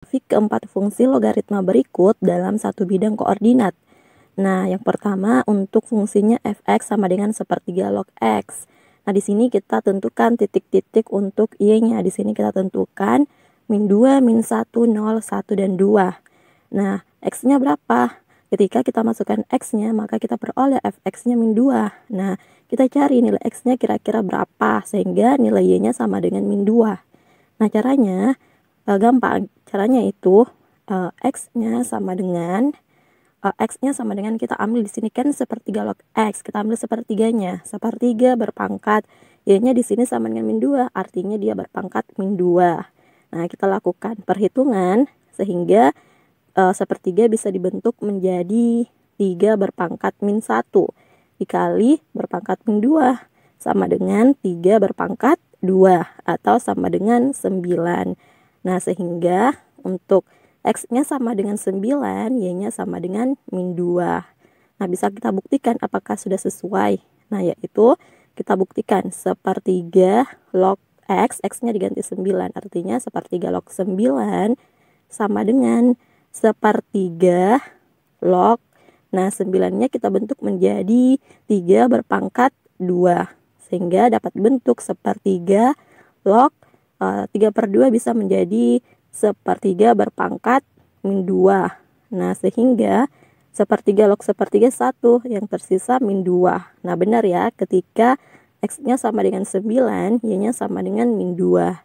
grafik keempat fungsi logaritma berikut dalam satu bidang koordinat. Nah, yang pertama untuk fungsinya fx sama dengan sepertiga log x. Nah, di sini kita tentukan titik-titik untuk y-nya. Di sini kita tentukan min 2, min 1, 0, 1, dan 2. Nah, x-nya berapa? Ketika kita masukkan x-nya, maka kita peroleh fx-nya min 2. Nah, kita cari nilai x-nya kira-kira berapa, sehingga nilai y-nya sama dengan min 2. Nah, caranya eh, gampang Caranya itu uh, eh, x-nya sama dengan uh, eh, x-nya sama dengan kita ambil di sini kan sepertiga log x, kita ambil sepertiganya, sepertiga berpangkat y-nya di sini sama dengan min dua artinya dia berpangkat min dua Nah, kita lakukan perhitungan sehingga uh, sepertiga bisa dibentuk menjadi tiga berpangkat min satu dikali berpangkat min dua sama dengan tiga berpangkat dua atau sama dengan sembilan Nah, sehingga untuk X-nya sama dengan 9, Y-nya sama dengan min 2. Nah, bisa kita buktikan apakah sudah sesuai. Nah, yaitu kita buktikan sepertiga log X, X-nya diganti 9, artinya sepertiga log 9 sama dengan sepertiga log. Nah, 9-nya kita bentuk menjadi 3 berpangkat 2, sehingga dapat bentuk sepertiga log 3 eh, per 2 bisa menjadi sepertiga berpangkat min 2. Nah, sehingga sepertiga log sepertiga 1 yang tersisa min 2. Nah, benar ya, ketika X-nya sama dengan 9, Y-nya sama dengan min 2.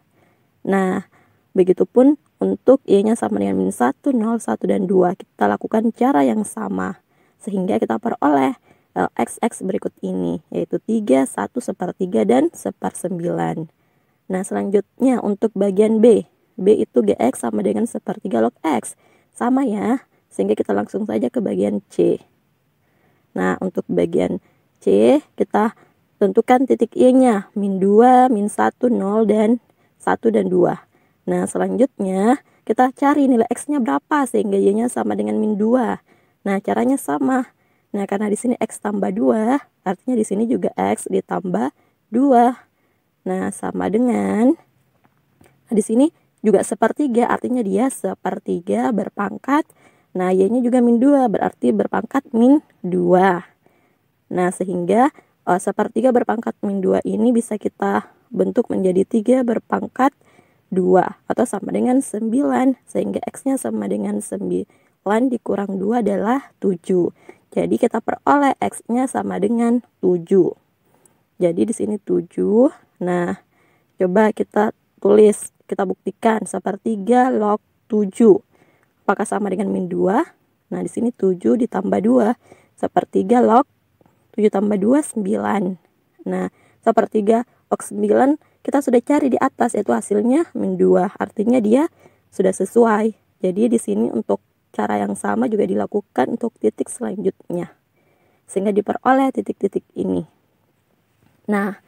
Nah, begitupun untuk Y-nya sama dengan min 1, 0, 1, dan 2. Kita lakukan cara yang sama. Sehingga kita peroleh eh, XX berikut ini, yaitu 3, 1, sepertiga, dan seper 9. Nah, selanjutnya untuk bagian B. B itu GX sama dengan sepertiga log X. Sama ya, sehingga kita langsung saja ke bagian C. Nah, untuk bagian C, kita tentukan titik Y-nya, min 2, min 1, 0, dan 1 dan 2. Nah, selanjutnya kita cari nilai X-nya berapa, sehingga Y-nya sama dengan min 2. Nah, caranya sama. Nah, karena di sini X tambah 2, artinya di sini juga X ditambah 2. Nah, sama dengan nah di sini juga sepertiga, artinya dia sepertiga berpangkat. Nah, y-nya juga min 2, berarti berpangkat min 2. Nah, sehingga uh, sepertiga berpangkat min 2 ini bisa kita bentuk menjadi 3 berpangkat 2 atau sama dengan 9 sehingga x-nya sama dengan 9 dikurang 2 adalah 7. Jadi kita peroleh x-nya sama dengan 7. Jadi di sini 7 Nah, coba kita tulis, kita buktikan seperti 3 log 7. Apakah sama dengan min 2? Nah, di sini 7 ditambah 2, sepertiga log 7 tambah 2, 9. Nah, sepertiga log 9 kita sudah cari di atas, yaitu hasilnya min 2. Artinya dia sudah sesuai. Jadi di sini untuk cara yang sama juga dilakukan untuk titik selanjutnya. Sehingga diperoleh titik-titik ini. Nah,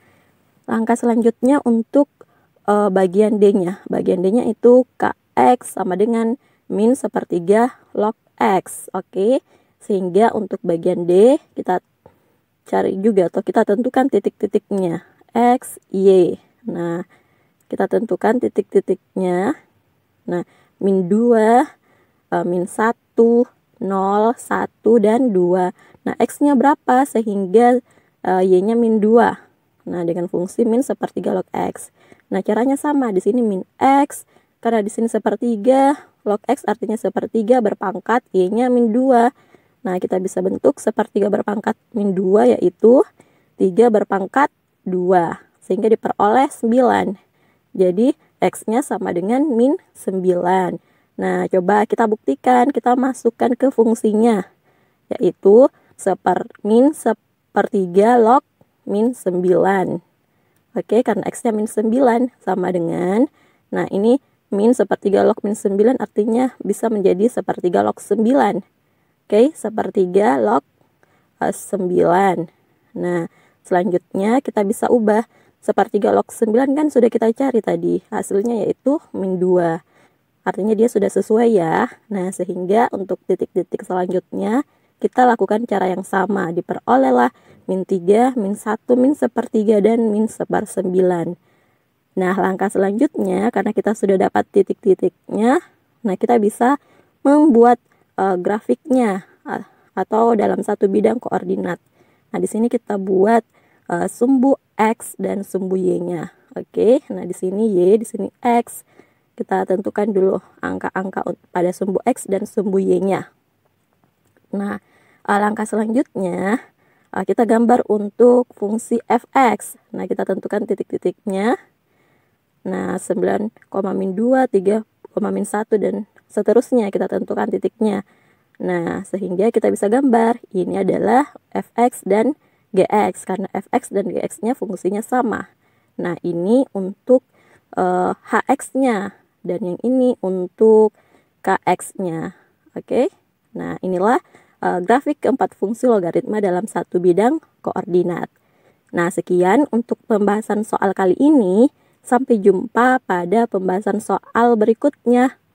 langkah selanjutnya untuk e, bagian D-nya. Bagian D-nya itu KX sama dengan min sepertiga log X. Oke, sehingga untuk bagian D kita cari juga atau kita tentukan titik-titiknya. X, Y. Nah, kita tentukan titik-titiknya. Nah, min 2, e, eh, min 1, 0, 1, dan 2. Nah, X-nya berapa? Sehingga e, eh, Y-nya min 2. Nah, dengan fungsi min sepertiga log X. Nah, caranya sama. Di sini min X, karena di sini sepertiga, log X artinya sepertiga berpangkat, Y-nya min 2. Nah, kita bisa bentuk sepertiga berpangkat min 2, yaitu 3 berpangkat 2. Sehingga diperoleh 9. Jadi, X-nya sama dengan min 9. Nah, coba kita buktikan, kita masukkan ke fungsinya, yaitu seper, min sepertiga log min 9. Oke, karena X-nya min 9 sama dengan, nah ini min sepertiga log min 9 artinya bisa menjadi sepertiga log 9. Oke, sepertiga log 9. Eh, nah, selanjutnya kita bisa ubah sepertiga log 9 kan sudah kita cari tadi. Hasilnya yaitu min 2. Artinya dia sudah sesuai ya. Nah, sehingga untuk titik-titik selanjutnya kita lakukan cara yang sama. Diperolehlah min 3, min 1, min 1 sepertiga, dan min 1 per 9. Nah, langkah selanjutnya, karena kita sudah dapat titik-titiknya, nah kita bisa membuat uh, grafiknya eh, atau dalam satu bidang koordinat. Nah, di sini kita buat uh, sumbu X dan sumbu Y-nya. Oke, nah di sini Y, di sini X. Kita tentukan dulu angka-angka pada sumbu X dan sumbu Y-nya. Nah, eh, langkah selanjutnya eh, kita gambar untuk fungsi fx. Nah, kita tentukan titik-titiknya. Nah, 9, min 2, 3, min 1, dan seterusnya kita tentukan titiknya. Nah, sehingga kita bisa gambar ini adalah fx dan gx karena fx dan gx-nya fungsinya sama. Nah, ini untuk uh, eh, hx-nya dan yang ini untuk kx-nya. Oke. Okay? Nah, inilah uh, grafik keempat fungsi logaritma dalam satu bidang koordinat. Nah, sekian untuk pembahasan soal kali ini. Sampai jumpa pada pembahasan soal berikutnya.